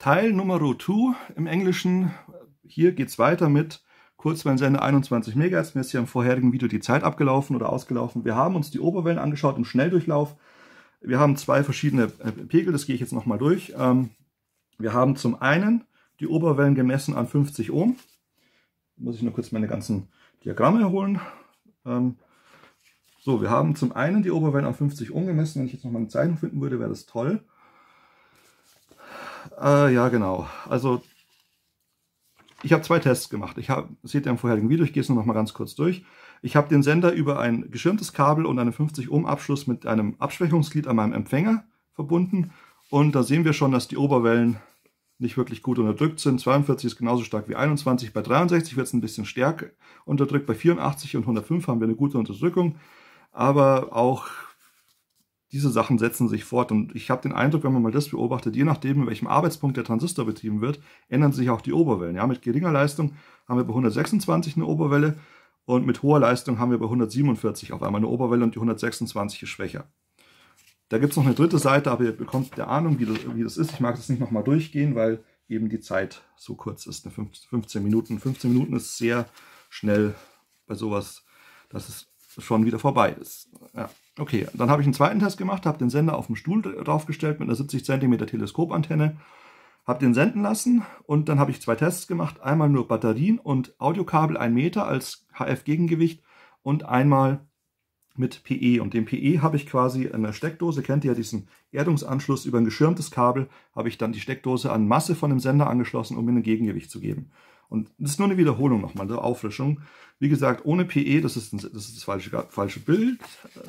Teil Nummer 2 im Englischen. Hier geht es weiter mit Kurzwellensender 21 MHz. Mir ist ja im vorherigen Video die Zeit abgelaufen oder ausgelaufen. Wir haben uns die Oberwellen angeschaut im Schnelldurchlauf. Wir haben zwei verschiedene äh, Pegel, das gehe ich jetzt nochmal durch. Ähm, wir haben zum einen die Oberwellen gemessen an 50 Ohm. Muss ich nur kurz meine ganzen Diagramme holen. Ähm, so, wir haben zum einen die Oberwellen an 50 Ohm gemessen. Wenn ich jetzt nochmal eine Zeichnung finden würde, wäre das toll. Äh, ja, genau. Also ich habe zwei Tests gemacht. Ich habe, seht ihr im vorherigen Video, ich gehe es noch mal ganz kurz durch. Ich habe den Sender über ein geschirmtes Kabel und einen 50 Ohm Abschluss mit einem Abschwächungsglied an meinem Empfänger verbunden. Und da sehen wir schon, dass die Oberwellen nicht wirklich gut unterdrückt sind. 42 ist genauso stark wie 21. Bei 63 wird es ein bisschen stärker unterdrückt. Bei 84 und 105 haben wir eine gute Unterdrückung. Aber auch diese Sachen setzen sich fort. Und ich habe den Eindruck, wenn man mal das beobachtet, je nachdem, in welchem Arbeitspunkt der Transistor betrieben wird, ändern sich auch die Oberwellen. Ja, mit geringer Leistung haben wir bei 126 eine Oberwelle und mit hoher Leistung haben wir bei 147 auf einmal eine Oberwelle und die 126 ist schwächer. Da gibt es noch eine dritte Seite, aber ihr bekommt der Ahnung, wie das, wie das ist. Ich mag das nicht nochmal durchgehen, weil eben die Zeit so kurz ist, 15 Minuten. 15 Minuten ist sehr schnell bei sowas. dass es schon wieder vorbei ist. Ja. Okay, dann habe ich einen zweiten Test gemacht, habe den Sender auf dem Stuhl draufgestellt mit einer 70 cm Teleskopantenne, habe den senden lassen und dann habe ich zwei Tests gemacht. Einmal nur Batterien und Audiokabel 1 Meter als HF-Gegengewicht und einmal mit PE. Und dem PE habe ich quasi eine Steckdose, kennt ihr ja diesen Erdungsanschluss über ein geschirmtes Kabel, habe ich dann die Steckdose an Masse von dem Sender angeschlossen, um mir ein Gegengewicht zu geben. Und das ist nur eine Wiederholung nochmal, eine Auffrischung. Wie gesagt, ohne PE, das ist, ein, das, ist das falsche, falsche Bild. Äh,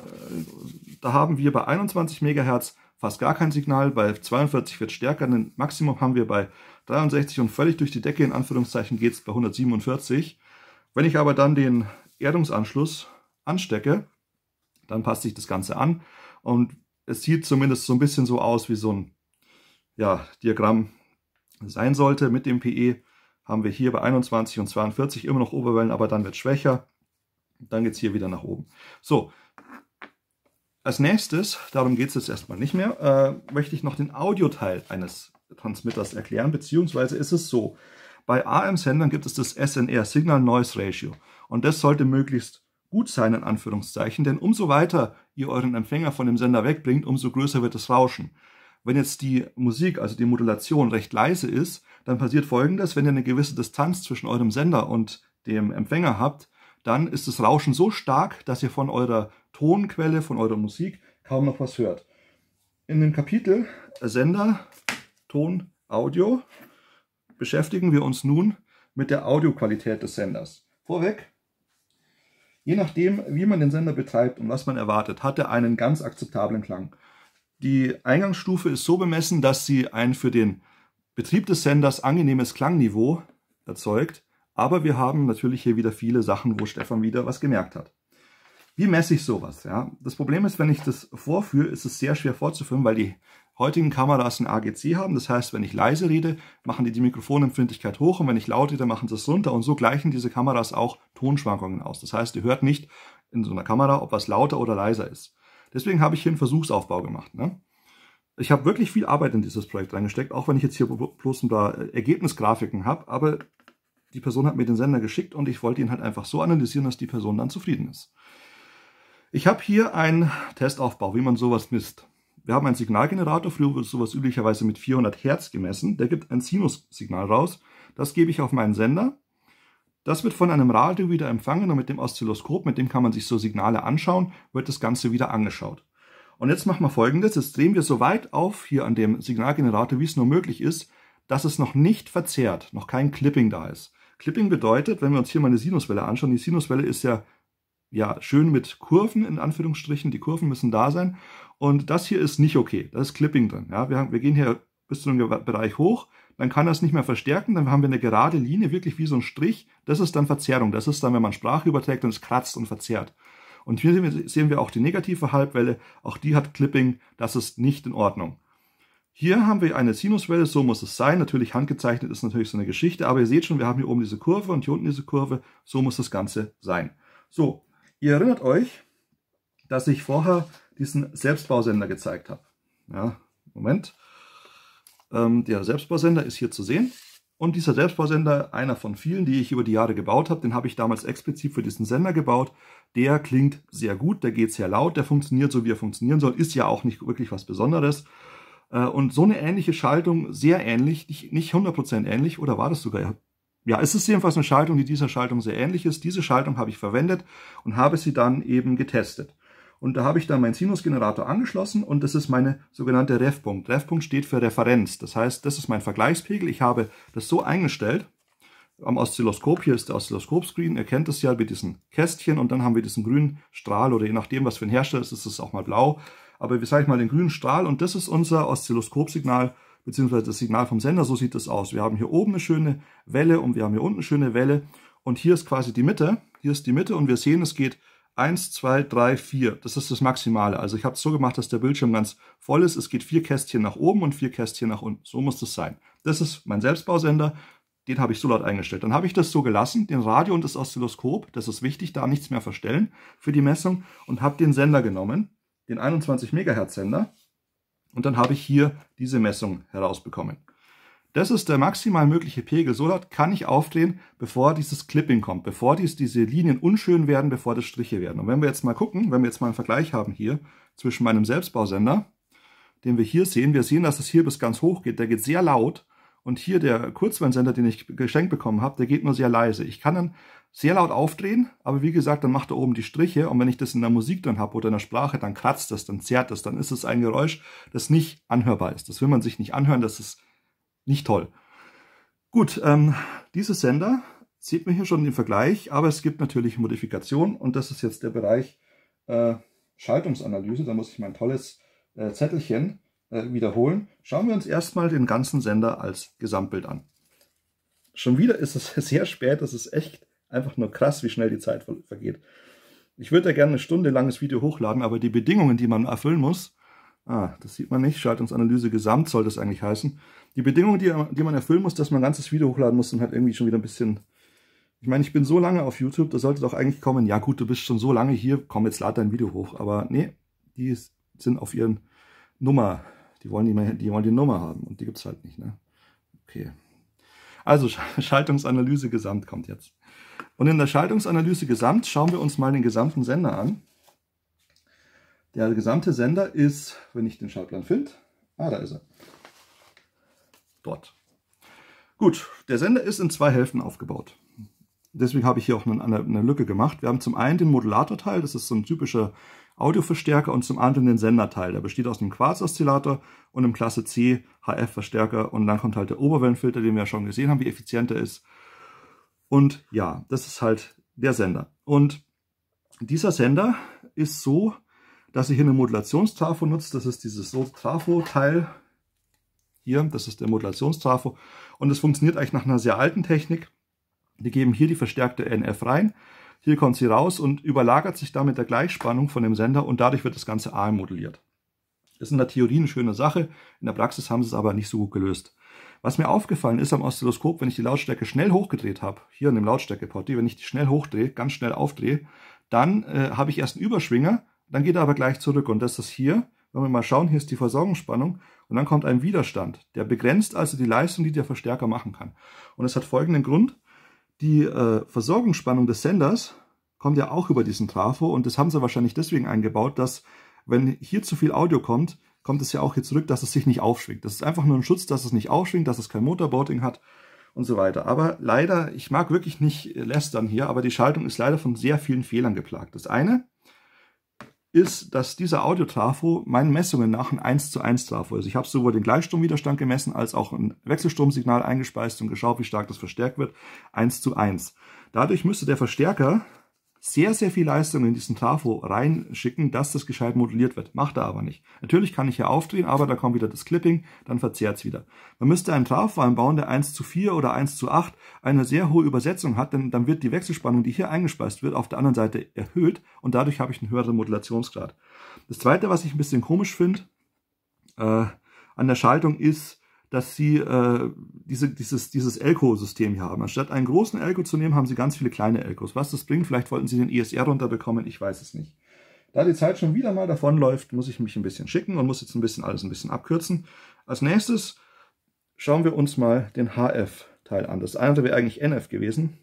da haben wir bei 21 MHz fast gar kein Signal, bei 42 wird stärker, ein Maximum haben wir bei 63 und völlig durch die Decke, in Anführungszeichen, geht es bei 147. Wenn ich aber dann den Erdungsanschluss anstecke, dann passt sich das Ganze an und es sieht zumindest so ein bisschen so aus, wie so ein ja, Diagramm sein sollte mit dem PE haben wir hier bei 21 und 42 immer noch Oberwellen, aber dann wird es schwächer. Dann geht es hier wieder nach oben. So, als nächstes, darum geht es jetzt erstmal nicht mehr, äh, möchte ich noch den Audioteil eines Transmitters erklären, beziehungsweise ist es so, bei AM-Sendern gibt es das SNR, Signal Noise Ratio. Und das sollte möglichst gut sein, in Anführungszeichen, denn umso weiter ihr euren Empfänger von dem Sender wegbringt, umso größer wird das Rauschen. Wenn jetzt die Musik, also die Modulation recht leise ist, dann passiert Folgendes, wenn ihr eine gewisse Distanz zwischen eurem Sender und dem Empfänger habt, dann ist das Rauschen so stark, dass ihr von eurer Tonquelle, von eurer Musik kaum noch was hört. In dem Kapitel Sender, Ton, Audio beschäftigen wir uns nun mit der Audioqualität des Senders. Vorweg, je nachdem, wie man den Sender betreibt und was man erwartet, hat er einen ganz akzeptablen Klang. Die Eingangsstufe ist so bemessen, dass sie ein für den Betrieb des Senders angenehmes Klangniveau erzeugt. Aber wir haben natürlich hier wieder viele Sachen, wo Stefan wieder was gemerkt hat. Wie messe ich sowas? Ja? Das Problem ist, wenn ich das vorführe, ist es sehr schwer vorzuführen, weil die heutigen Kameras ein AGC haben. Das heißt, wenn ich leise rede, machen die die Mikrofonempfindlichkeit hoch und wenn ich laut rede, machen sie es runter. Und so gleichen diese Kameras auch Tonschwankungen aus. Das heißt, ihr hört nicht in so einer Kamera, ob was lauter oder leiser ist. Deswegen habe ich hier einen Versuchsaufbau gemacht. Ne? Ich habe wirklich viel Arbeit in dieses Projekt reingesteckt, auch wenn ich jetzt hier bloß ein paar äh, Ergebnisgrafiken habe, aber die Person hat mir den Sender geschickt und ich wollte ihn halt einfach so analysieren, dass die Person dann zufrieden ist. Ich habe hier einen Testaufbau, wie man sowas misst. Wir haben einen Signalgenerator, früher wird sowas üblicherweise mit 400 Hertz gemessen. Der gibt ein Sinussignal raus. Das gebe ich auf meinen Sender das wird von einem Radio wieder empfangen und mit dem Oszilloskop, mit dem kann man sich so Signale anschauen, wird das Ganze wieder angeschaut. Und jetzt machen wir folgendes, jetzt drehen wir so weit auf hier an dem Signalgenerator, wie es nur möglich ist, dass es noch nicht verzerrt, noch kein Clipping da ist. Clipping bedeutet, wenn wir uns hier mal eine Sinuswelle anschauen, die Sinuswelle ist ja, ja schön mit Kurven in Anführungsstrichen, die Kurven müssen da sein und das hier ist nicht okay, da ist Clipping drin. Ja, wir, haben, wir gehen hier bis zu einem Bereich hoch, dann kann das nicht mehr verstärken, dann haben wir eine gerade Linie, wirklich wie so ein Strich. Das ist dann Verzerrung. Das ist dann, wenn man Sprache überträgt und es kratzt und verzerrt. Und hier sehen wir, sehen wir auch die negative Halbwelle. Auch die hat Clipping. Das ist nicht in Ordnung. Hier haben wir eine Sinuswelle, so muss es sein. Natürlich handgezeichnet ist natürlich so eine Geschichte, aber ihr seht schon, wir haben hier oben diese Kurve und hier unten diese Kurve. So muss das Ganze sein. So, ihr erinnert euch, dass ich vorher diesen Selbstbausender gezeigt habe. Ja, Moment. Ähm, der Selbstbausender ist hier zu sehen. Und dieser Selbstbausender, einer von vielen, die ich über die Jahre gebaut habe, den habe ich damals explizit für diesen Sender gebaut. Der klingt sehr gut, der geht sehr laut, der funktioniert so, wie er funktionieren soll, ist ja auch nicht wirklich was Besonderes. Äh, und so eine ähnliche Schaltung, sehr ähnlich, nicht, 100% ähnlich, oder war das sogar? Ja, es ist jedenfalls eine Schaltung, die dieser Schaltung sehr ähnlich ist. Diese Schaltung habe ich verwendet und habe sie dann eben getestet. Und da habe ich dann meinen Sinusgenerator angeschlossen und das ist meine sogenannte Refpunkt. Refpunkt steht für Referenz. Das heißt, das ist mein Vergleichspegel. Ich habe das so eingestellt am Oszilloskop. Hier ist der Oszilloskopscreen. Ihr kennt das ja mit diesen Kästchen und dann haben wir diesen grünen Strahl oder je nachdem, was für ein Hersteller es ist, ist es auch mal blau. Aber wir sagen mal den grünen Strahl und das ist unser Oszilloskopsignal beziehungsweise das Signal vom Sender. So sieht das aus. Wir haben hier oben eine schöne Welle und wir haben hier unten eine schöne Welle und hier ist quasi die Mitte. Hier ist die Mitte und wir sehen, es geht 1, 2, 3, 4. Das ist das Maximale. Also ich habe es so gemacht, dass der Bildschirm ganz voll ist. Es geht vier Kästchen nach oben und vier Kästchen nach unten. So muss das sein. Das ist mein Selbstbausender. Den habe ich so laut eingestellt. Dann habe ich das so gelassen, den Radio und das Oszilloskop, das ist wichtig, da nichts mehr verstellen für die Messung und habe den Sender genommen, den 21 Megahertz Sender und dann habe ich hier diese Messung herausbekommen. Das ist der maximal mögliche Pegel. So laut kann ich aufdrehen, bevor dieses Clipping kommt, bevor dies, diese Linien unschön werden, bevor das Striche werden. Und wenn wir jetzt mal gucken, wenn wir jetzt mal einen Vergleich haben hier zwischen meinem Selbstbausender, den wir hier sehen, wir sehen, dass es hier bis ganz hoch geht. Der geht sehr laut. Und hier der Kurzwellensender, den ich geschenkt bekommen habe, der geht nur sehr leise. Ich kann dann sehr laut aufdrehen, aber wie gesagt, dann macht er oben die Striche und wenn ich das in der Musik dann habe oder in der Sprache, dann kratzt das, dann zerrt das, dann ist es ein Geräusch, das nicht anhörbar ist. Das will man sich nicht anhören, das ist nicht toll. Gut, ähm, diese Sender sieht man hier schon im Vergleich, aber es gibt natürlich Modifikationen und das ist jetzt der Bereich äh, Schaltungsanalyse. Da muss ich mein tolles äh, Zettelchen äh, wiederholen. Schauen wir uns erstmal den ganzen Sender als Gesamtbild an. Schon wieder ist es sehr spät, das ist echt einfach nur krass, wie schnell die Zeit vergeht. Ich würde da gerne eine Stunde langes Video hochladen, aber die Bedingungen, die man erfüllen muss, Ah, das sieht man nicht. Schaltungsanalyse Gesamt soll das eigentlich heißen. Die Bedingung, die, die man erfüllen muss, dass man ein ganzes Video hochladen muss, dann hat irgendwie schon wieder ein bisschen... Ich meine, ich bin so lange auf YouTube, da sollte doch eigentlich kommen, ja gut, du bist schon so lange hier, komm, jetzt lad dein Video hoch. Aber nee, die sind auf ihren Nummer. Die wollen die, die, wollen die Nummer haben und die gibt es halt nicht. Ne? Okay. Also Schaltungsanalyse Gesamt kommt jetzt. Und in der Schaltungsanalyse Gesamt schauen wir uns mal den gesamten Sender an. Der gesamte Sender ist, wenn ich den Schaltplan finde, ah, da ist er. Dort. Gut, der Sender ist in zwei Hälften aufgebaut. Deswegen habe ich hier auch eine, eine Lücke gemacht. Wir haben zum einen den Modulatorteil, das ist so ein typischer Audioverstärker, und zum anderen den Senderteil. Der besteht aus einem Quarz-Oszillator und einem Klasse C HF-Verstärker. Und dann kommt halt der Oberwellenfilter, den wir ja schon gesehen haben, wie effizient er ist. Und ja, das ist halt der Sender. Und dieser Sender ist so dass ihr hier eine Modulationstrafo nutzt. Das ist dieses so Trafo-Teil hier. Das ist der Modulationstrafo. Und das funktioniert eigentlich nach einer sehr alten Technik. Die geben hier die verstärkte NF rein. Hier kommt sie raus und überlagert sich damit der Gleichspannung von dem Sender und dadurch wird das ganze A moduliert. Das ist in der Theorie eine schöne Sache, in der Praxis haben sie es aber nicht so gut gelöst. Was mir aufgefallen ist am Oszilloskop, wenn ich die Lautstärke schnell hochgedreht habe, hier in dem Lautstärkepotty, wenn ich die schnell hochdrehe, ganz schnell aufdrehe, dann äh, habe ich erst einen Überschwinger dann geht er aber gleich zurück und das ist hier, wenn wir mal schauen, hier ist die Versorgungsspannung und dann kommt ein Widerstand. Der begrenzt also die Leistung, die der Verstärker machen kann. Und es hat folgenden Grund. Die äh, Versorgungsspannung des Senders kommt ja auch über diesen Trafo und das haben sie wahrscheinlich deswegen eingebaut, dass wenn hier zu viel Audio kommt, kommt es ja auch hier zurück, dass es sich nicht aufschwingt. Das ist einfach nur ein Schutz, dass es nicht aufschwingt, dass es kein Motorboating hat und so weiter. Aber leider, ich mag wirklich nicht lästern hier, aber die Schaltung ist leider von sehr vielen Fehlern geplagt. Das eine, ist, dass dieser Audiotrafo meinen Messungen nach ein 1 zu 1 Trafo ist. Ich habe sowohl den Gleichstromwiderstand gemessen, als auch ein Wechselstromsignal eingespeist und geschaut, wie stark das verstärkt wird. 1 zu 1. Dadurch müsste der Verstärker sehr, sehr viel Leistung in diesen Trafo reinschicken, dass das gescheit moduliert wird. Macht er aber nicht. Natürlich kann ich hier aufdrehen, aber da kommt wieder das Clipping, dann verzerrt es wieder. Man müsste einen Trafo einbauen, der 1 zu 4 oder 1 zu 8 eine sehr hohe Übersetzung hat, denn dann wird die Wechselspannung, die hier eingespeist wird, auf der anderen Seite erhöht und dadurch habe ich einen höheren Modulationsgrad. Das zweite, was ich ein bisschen komisch finde äh, an der Schaltung ist, dass sie äh, diese, dieses, dieses Elko-System hier haben. Anstatt einen großen Elko zu nehmen, haben sie ganz viele kleine Elkos. Was das bringt, vielleicht wollten sie den ISR runterbekommen, ich weiß es nicht. Da die Zeit schon wieder mal davonläuft, muss ich mich ein bisschen schicken und muss jetzt ein bisschen alles ein bisschen abkürzen. Als nächstes schauen wir uns mal den HF-Teil an. Das andere wäre eigentlich NF gewesen,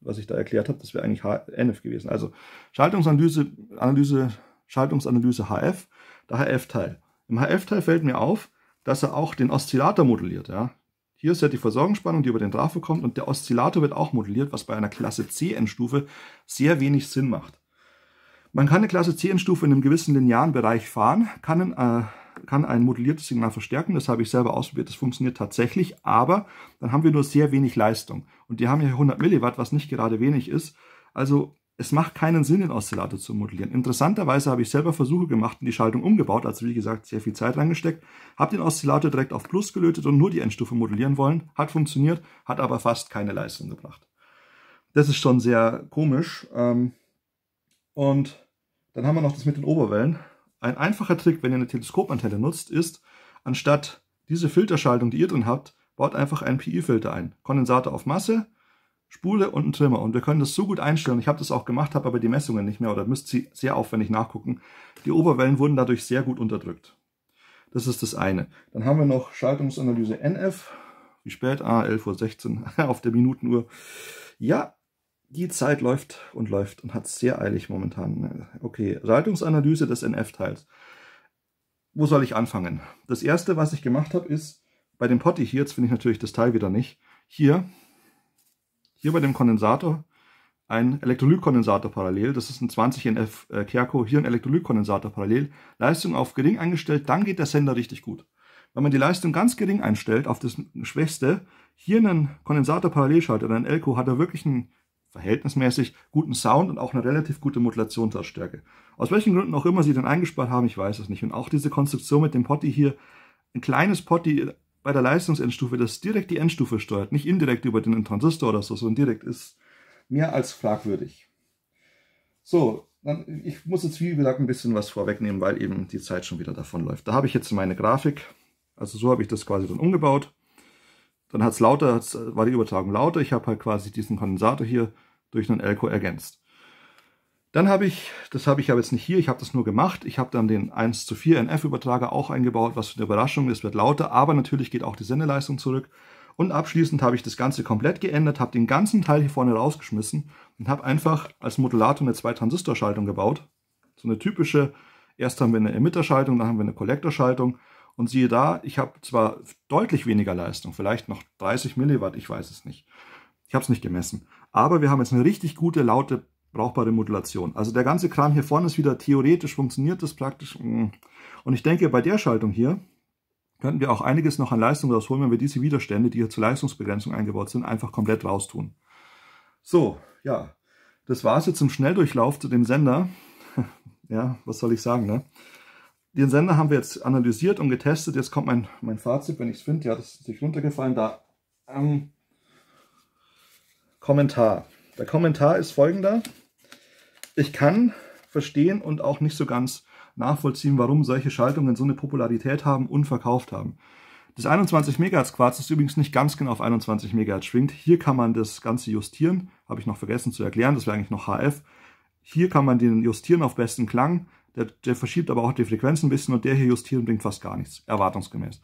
was ich da erklärt habe, das wäre eigentlich NF gewesen. Also Schaltungsanalyse, Analyse, Schaltungsanalyse HF, der HF-Teil. Im HF-Teil fällt mir auf, dass er auch den Oszillator modelliert. Ja? Hier ist ja die Versorgungsspannung, die über den Trafo kommt und der Oszillator wird auch modelliert, was bei einer Klasse C-Endstufe sehr wenig Sinn macht. Man kann eine Klasse C-Endstufe in einem gewissen linearen Bereich fahren, kann ein, äh, kann ein modelliertes Signal verstärken, das habe ich selber ausprobiert, das funktioniert tatsächlich, aber dann haben wir nur sehr wenig Leistung. Und die haben ja 100 Milliwatt, was nicht gerade wenig ist. Also es macht keinen Sinn, den Oszillator zu modellieren. Interessanterweise habe ich selber Versuche gemacht und die Schaltung umgebaut, also wie gesagt sehr viel Zeit reingesteckt, habe den Oszillator direkt auf Plus gelötet und nur die Endstufe modellieren wollen, hat funktioniert, hat aber fast keine Leistung gebracht. Das ist schon sehr komisch. Ähm, und dann haben wir noch das mit den Oberwellen. Ein einfacher Trick, wenn ihr eine Teleskopantenne nutzt, ist, anstatt diese Filterschaltung, die ihr drin habt, baut einfach einen PI-Filter ein. Kondensator auf Masse, Spule und ein Trimmer. Und wir können das so gut einstellen. Ich habe das auch gemacht, habe aber die Messungen nicht mehr oder müsst sie sehr aufwendig nachgucken. Die Oberwellen wurden dadurch sehr gut unterdrückt. Das ist das eine. Dann haben wir noch Schaltungsanalyse NF. Wie spät? Ah, 11.16 Uhr auf der Minutenuhr. Ja, die Zeit läuft und läuft und hat sehr eilig momentan. Äh, okay, Schaltungsanalyse des NF-Teils. Wo soll ich anfangen? Das erste, was ich gemacht habe, ist, bei dem Potti hier, jetzt finde ich natürlich das Teil wieder nicht, hier hier bei dem Kondensator ein Elektrolytkondensator parallel. Das ist ein 20 NF Kerko, hier ein Elektrolytkondensator parallel. Leistung auf gering eingestellt, dann geht der Sender richtig gut. Wenn man die Leistung ganz gering einstellt, auf das Schwächste, hier einen Kondensator parallel schaltet oder einen Elko, hat er wirklich einen verhältnismäßig guten Sound und auch eine relativ gute Modulationsstärke. Aus welchen Gründen auch immer sie den eingespart haben, ich weiß es nicht. Und auch diese Konstruktion mit dem Potti hier, ein kleines Potti bei der Leistungsendstufe das direkt die Endstufe steuert, nicht indirekt über den Transistor oder so, sondern direkt, ist mehr als fragwürdig. So, dann, ich muss jetzt wie gesagt ein bisschen was vorwegnehmen, weil eben die Zeit schon wieder davonläuft. Da habe ich jetzt meine Grafik, also so habe ich das quasi dann umgebaut. Dann hat's lauter, hat's, war die Übertragung lauter. Ich habe halt quasi diesen Kondensator hier durch einen Elko ergänzt. Dann habe ich, das habe ich aber jetzt nicht hier, ich habe das nur gemacht, ich habe dann den 1 zu 4 NF-Übertrager auch eingebaut, was für eine Überraschung ist, wird lauter, aber natürlich geht auch die Sendeleistung zurück. Und abschließend habe ich das Ganze komplett geändert, habe den ganzen Teil hier vorne rausgeschmissen und habe einfach als Modulator eine Zwei-Transistor-Schaltung gebaut. So eine typische, erst haben wir eine Emitter-Schaltung, dann haben wir eine Kollektorschaltung und siehe da, ich habe zwar deutlich weniger Leistung, vielleicht noch 30 Milliwatt, ich weiß es nicht. Ich habe es nicht gemessen. Aber wir haben jetzt eine richtig gute, laute brauchbare Modulation. Also der ganze Kram hier vorne ist wieder theoretisch, funktioniert das praktisch. Mm. Und ich denke, bei der Schaltung hier könnten wir auch einiges noch an Leistung rausholen, wenn wir diese Widerstände, die hier zur Leistungsbegrenzung eingebaut sind, einfach komplett raustun. So, ja, das war es jetzt zum Schnelldurchlauf zu dem Sender. ja, was soll ich sagen, ne? Den Sender haben wir jetzt analysiert und getestet. Jetzt kommt mein, mein Fazit, wenn ich es finde. Ja, das ist nicht runtergefallen. Da. Ähm, Kommentar. Der Kommentar ist folgender. Ich kann verstehen und auch nicht so ganz nachvollziehen, warum solche Schaltungen so eine Popularität haben und verkauft haben. Das 21 MHz Quarz ist übrigens nicht ganz genau auf 21 MHz schwingt. Hier kann man das Ganze justieren, habe ich noch vergessen zu erklären, das wäre eigentlich noch HF. Hier kann man den justieren auf besten Klang, der, der, verschiebt aber auch die Frequenz ein bisschen und der hier justieren bringt fast gar nichts, erwartungsgemäß.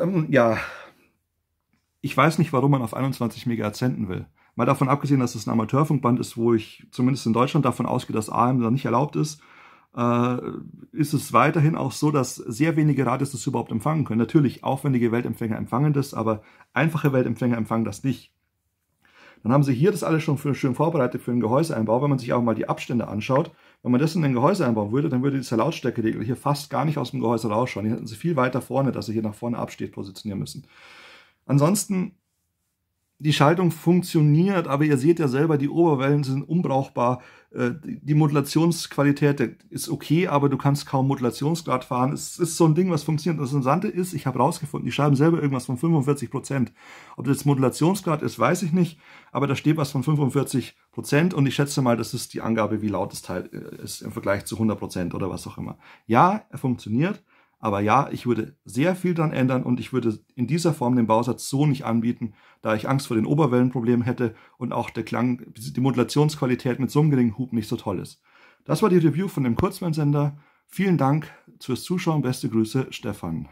Ähm, ja, ich weiß nicht, warum man auf 21 MHz senden will. Mal davon abgesehen, dass es ein Amateurfunkband ist, wo ich zumindest in Deutschland davon ausgehe, dass AM da nicht erlaubt ist, äh, ist es weiterhin auch so, dass sehr wenige Radios das überhaupt empfangen können. Natürlich, aufwendige Weltempfänger empfangen das, aber einfache Weltempfänger empfangen das nicht. Dann haben sie hier das alles schon für, schön vorbereitet für den Gehäuseeinbau. Wenn man sich auch mal die Abstände anschaut, wenn man das in den Gehäuse einbauen würde, dann würde dieser Lautstärkeregler hier fast gar nicht aus dem Gehäuse rausschauen. Hier hätten sie viel weiter vorne, dass sie hier nach vorne absteht, positionieren müssen. Ansonsten die Schaltung funktioniert, aber ihr seht ja selber, die Oberwellen sind unbrauchbar. Äh, die Modulationsqualität ist okay, aber du kannst kaum Modulationsgrad fahren. Es ist so ein Ding, was funktioniert. Das Interessante ist, ich habe rausgefunden, die schreiben selber irgendwas von 45 Prozent. Ob das Modulationsgrad ist, weiß ich nicht, aber da steht was von 45 Prozent und ich schätze mal, das ist die Angabe, wie laut das Teil äh, ist im Vergleich zu 100 Prozent oder was auch immer. Ja, er funktioniert, aber ja, ich würde sehr viel dran ändern und ich würde in dieser Form den Bausatz so nicht anbieten, da ich Angst vor den Oberwellenproblemen hätte und auch der Klang, die Modulationsqualität mit so einem geringen Hub nicht so toll ist. Das war die Review von dem Kurzwellensender. Vielen Dank fürs Zuschauen. Beste Grüße, Stefan.